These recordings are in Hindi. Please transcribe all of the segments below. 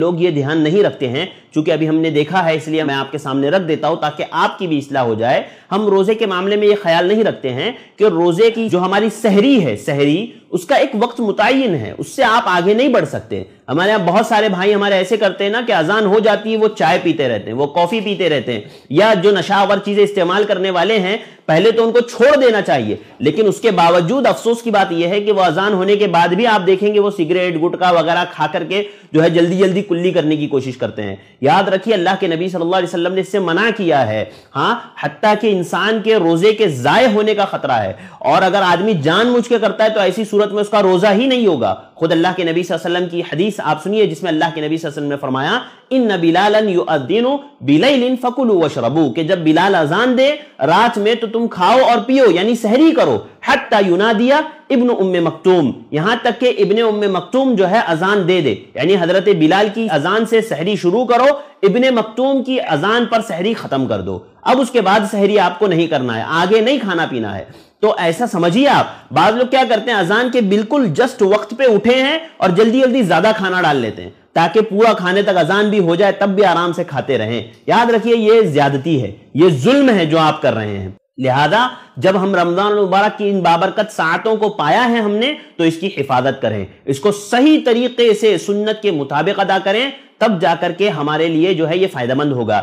लोग ये ध्यान नहीं रखते हैं क्योंकि अभी हमने देखा है इसलिए मैं आपके सामने रख देता हूं ताकि आपकी भी इसलाह हो जाए हम रोजे के मामले में ये ख्याल नहीं रखते हैं कि रोजे की जो हमारी सहरी है सहरी उसका एक वक्त मुतयन है उससे आप आगे नहीं बढ़ सकते हमारे यहाँ बहुत सारे भाई हमारे ऐसे करते हैं ना कि अजान हो जाती है वो चाय पीते रहते हैं वो कॉफी पीते रहते हैं या जो नशावर चीजें इस्तेमाल करने वाले हैं पहले तो उनको छोड़ देना चाहिए लेकिन उसके बावजूद अफसोस की बात यह है कि वो अजान होने के बाद भी आप देखेंगे वो सिगरेट गुटखा वगैरह खा करके जो है जल्दी जल्दी कुल्ली करने की कोशिश करते हैं याद रखिए अल्लाह के नबी सल्लल्लाहु अलैहि वसल्लम ने इससे मना किया है हाँ हती कि इंसान के रोजे के जाय होने का खतरा है और अगर आदमी जान के करता है तो ऐसी सूरत सूरत में उसका रोजा ही नहीं होगा खुद अल्लाह के नबी वसल्लम की हदीस आप सुनिए जिसमें अल्लाह के नबी वसल्लम ने फरमाया इन बिलालन यू फकुलू वशरबू के जब बिलाल अजान दे रात में तो तुम खाओ और पियो यानी सहरी करो हत्ता युना दिया इब्न उम मकतूम यहां तक के इब्न उम मकतूम जो है अजान दे दे यानी हजरत बिलाल की अजान से सहरी शुरू करो इब्न मकतूम की अजान पर सहरी खत्म कर दो अब उसके बाद सहरी आपको नहीं करना है आगे नहीं खाना पीना है तो ऐसा समझिए आप बाद लोग क्या करते हैं अजान के बिल्कुल जस्ट वक्त पे उठे भूखे हैं और जल्दी जल्दी ज्यादा खाना डाल लेते हैं ताकि पूरा खाने तक अजान भी हो जाए तब भी आराम से खाते रहें याद रखिए ये ज्यादती है ये जुल्म है जो आप कर रहे हैं लिहाजा जब हम रमजान मुबारक की इन बाबरकत सातों को पाया है हमने तो इसकी हिफाजत करें इसको सही तरीके से सुन्नत के मुताबिक अदा करें तब जाकर के हमारे लिए जो है ये फायदेमंद होगा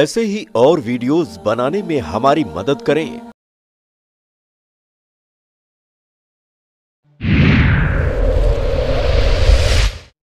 ऐसे ही और वीडियोस बनाने में हमारी मदद करें